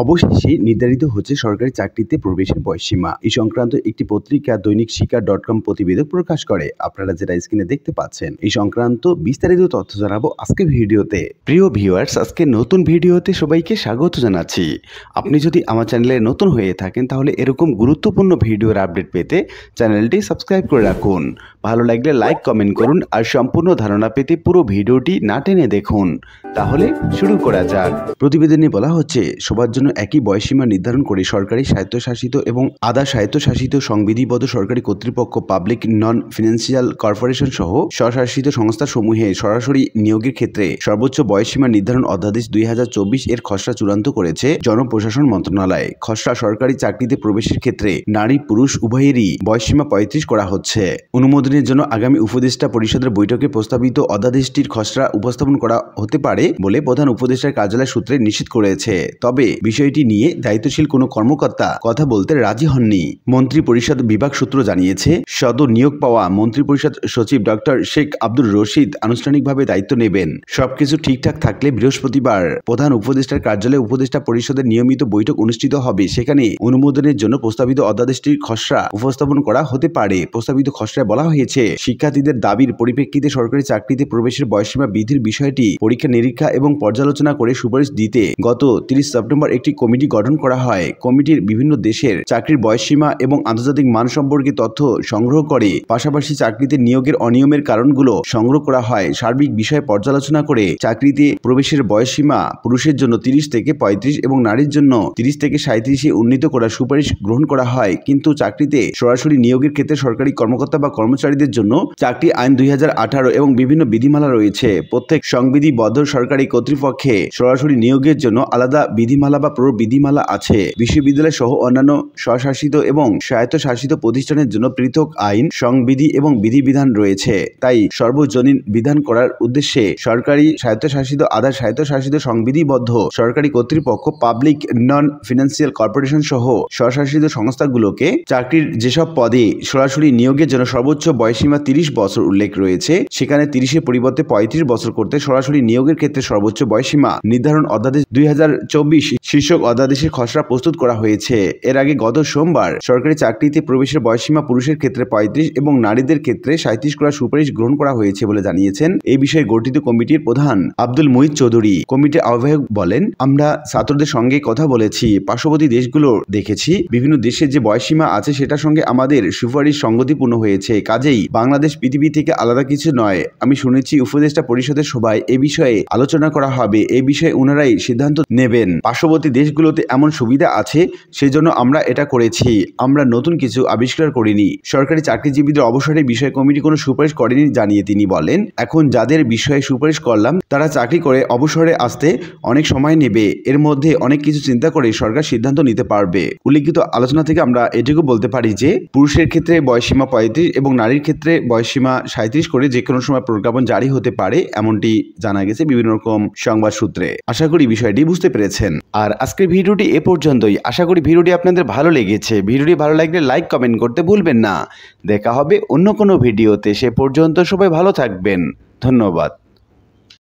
অবশেষে নির্ধারিত হচ্ছে সরকারি চাকরিতে প্রবেশের বয়সীমা এই সংক্রান্ত একটি পত্রিকা দৈনিক শিকার ডট কম প্রতিবেদক প্রকাশ করে আপনারা যেটা স্ক্রিনে দেখতে পাচ্ছেন এই সংক্রান্ত বিস্তারিত তথ্য জানাবো আজকে ভিডিওতে প্রিয় ভিউয়ার্স আজকে নতুন ভিডিওতে সবাইকে স্বাগত জানাচ্ছি আপনি যদি আমার চ্যানেলে নতুন হয়ে থাকেন তাহলে এরকম গুরুত্বপূর্ণ ভিডিওর আপডেট পেতে চ্যানেলটি সাবস্ক্রাইব করে রাখুন ভালো লাগলে লাইক কমেন্ট করুন আর সম্পূর্ণ ধারণা পেতে পুরো ভিডিওটি না টেনে দেখুন তাহলে শুরু করা যাক প্রতিবেদনে বলা হচ্ছে সবার জন্য একই বয়সীমা নির্ধারণ করে সরকারি স্বায়ত্তশাসিত এবং আধা স্বায়ত্তশাসিত সংবিধিবদ্ধ সরকারি কর্তৃপক্ষ পাবলিক নন ফিনান্সিয়াল কর্পোরেশন সহ স্বশাসিত সংস্থাসমূহে সরাসরি নিয়োগের ক্ষেত্রে সর্বোচ্চ বয়সীমা নির্ধারণ অধ্যাদেশ দুই এর খসড়া চূড়ান্ত করেছে জনপ্রশাসন মন্ত্রণালয় খসড়া সরকারি চাকরিতে প্রবেশের ক্ষেত্রে নারী পুরুষ উভয়েরই বয়সীমা পঁয়ত্রিশ করা হচ্ছে অনুমোদনের জন্য আগামী উপদেষ্টা পরিষদের বৈঠকে প্রস্তাবিত অধ্যাদেশটির খসড়া উপস্থাপন করা হতে পারে বলে প্রধান উপদেষ্টার কার্যালয় সূত্রে নিশ্চিত করেছে তবে বিষয়টি নিয়ে দায়িত্বশীল কোনো কর্মকর্তা কথা বলতে রাজি হননি মন্ত্রী পরিষদ বিভাগ সূত্র জানিয়েছে সদ নিয়োগ পাওয়া মন্ত্রী পরিষদ সচিব ডক্টর শেখ আব্দুর রশিদ আনুষ্ঠানিকভাবে দায়িত্ব নেবেন সবকিছু ঠিকঠাক থাকলে বৃহস্পতিবার প্রধান উপদেষ্টার কার্যালয়ে উপদেষ্টা পরিষদের নিয়মিত বৈঠক অনুষ্ঠিত হবে সেখানে অনুমোদনের জন্য প্রস্তাবিত অধ্যাদেশটির খসড়া উপস্থাপন করা হতে পারে প্রস্তাবিত খসড়ায় বলা হয়েছে শিক্ষার্থীদের দাবির পরিপ্রেক্ষিতে সরকারি চাকরিতে প্রবেশের বয়সীমা বৃদ্ধির বিষয়টি পরীক্ষা নিরীক্ষা এবং পর্যালোচনা করে সুপারিশ দিতে গত তিরিশ সেপ্টেম্বর একটি কমিটি গঠন করা হয় কমিটির বিভিন্ন দেশের চাকরির বয়সীমা এবং আন্তর্জাতিক মান সম্পর্কে তথ্য সংগ্রহ করে পাশাপাশি চাকরিতে নিয়োগের অনিয়মের কারণগুলো সংগ্রহ করা হয় সার্বিক বিষয় পর্যালোচনা করে চাকরিতে প্রবেশের বয়সীমা পুরুষের জন্য তিরিশ থেকে পঁয়ত্রিশ এবং নারীর জন্য তিরিশ থেকে সাঁত্রিশে উন্নীত করার সুপারিশ গ্রহণ করা হয় কিন্তু চাকরিতে সরাসরি নিয়োগের ক্ষেত্রে সরকারি কর্মকর্তা বা কর্মচারীদের জন্য চাকরি আইন দুই এবং বিভিন্ন বিধিমালা রয়েছে প্রত্যেক সংবিধিবদ্ধ সরকারি কর্তৃপক্ষে সরাসরি নিয়োগের জন্য আলাদা বিধিমালা বা বা বিধিমালা আছে বিশ্ববিদ্যালয় সহ অন্যান্য স্বশাসিত এবং স্বায়ত্তশাসিত প্রতিষ্ঠানের জন্য পৃথক আইন সংবিধি এবং বিধিবিধান রয়েছে তাই সর্বজনীন বিধান করার উদ্দেশ্যে সরকারি স্বায়ত্তশাসিত আধা স্বায়ত্তশাসিত সংবিধিবদ্ধ সরকারি কর্তৃপক্ষ পাবলিক নন ফিনান্সিয়াল কর্পোরেশন সহ স্বশাসিত সংস্থাগুলোকে চাকরির যেসব পদে সরাসরি নিয়োগের জন্য সর্বোচ্চ বয়সীমা তিরিশ বছর উল্লেখ রয়েছে সেখানে তিরিশের পরিবর্তে পঁয়ত্রিশ বছর করতে সরাসরি নিয়োগের ক্ষেত্রে সর্বোচ্চ বয়সীমা নির্ধারণ অধ্যাদেশ দুই হাজার চব্বিশ শীর্ষক অধ্যাদেশের খসড়া প্রস্তুত করা হয়েছে এর আগে গত সোমবার সরকারি চাকরিতে প্রবেশের বয়সীমা পুরুষের ক্ষেত্রে পঁয়ত্রিশ এবং নারীদের ক্ষেত্রে সাঁত্রিশ করার সুপারিশ গ্রহণ করা হয়েছে বলে জানিয়েছেন এই বিষয়ে গঠিত কমিটির প্রধান আব্দুল মহিদ চৌধুরী কমিটির আহ্বায়ক বলেন আমরা ছাত্রদের সঙ্গে কথা বলেছি পার্শ্ববর্তী দেশগুলো দেখেছি বিভিন্ন দেশের যে বয়সীমা আছে সেটার সঙ্গে আমাদের সুপারিশ সংগতিপূর্ণ হয়েছে কাজেই বাংলাদেশ পৃথিবী থেকে আলাদা কিছু নয় আমি শুনেছি উপদেষ্টা পরিষদের সভায় এ বিষয়ে আলোচনা করা হবে এ বিষয়ে উনারাই সিদ্ধান্ত নেবেন পার্শ্ববর্তী পার্শ্ববর্তী দেশগুলোতে এমন সুবিধা আছে সেজন্য আমরা এটা করেছি আমরা নতুন কিছু আবিষ্কার করিনি সরকারি চাকরিজীবীদের অবসরের বিষয় কমিটি কোনো সুপারিশ করেনি জানিয়ে তিনি বলেন এখন যাদের বিষয়ে সুপারিশ করলাম তারা চাকরি করে অবসরে আসতে অনেক সময় নেবে এর মধ্যে অনেক কিছু চিন্তা করে সরকার সিদ্ধান্ত নিতে পারবে উল্লেখিত আলোচনা থেকে আমরা এটুকু বলতে পারি যে পুরুষের ক্ষেত্রে বয়সীমা পঁয়ত্রিশ এবং নারীর ক্ষেত্রে বয়সীমা সাঁত্রিশ করে যে কোনো সময় প্রজ্ঞাপন জারি হতে পারে এমনটি জানা গেছে বিভিন্ন রকম সংবাদ সূত্রে আশা করি বিষয়টি বুঝতে পেরেছেন আর আজকের ভিডিওটি এ পর্যন্তই আশা করি ভিডিওটি আপনাদের ভালো লেগেছে ভিডিওটি ভালো লাগলে লাইক কমেন্ট করতে ভুলবেন না দেখা হবে অন্য কোনো ভিডিওতে সে পর্যন্ত সবাই ভালো থাকবেন ধন্যবাদ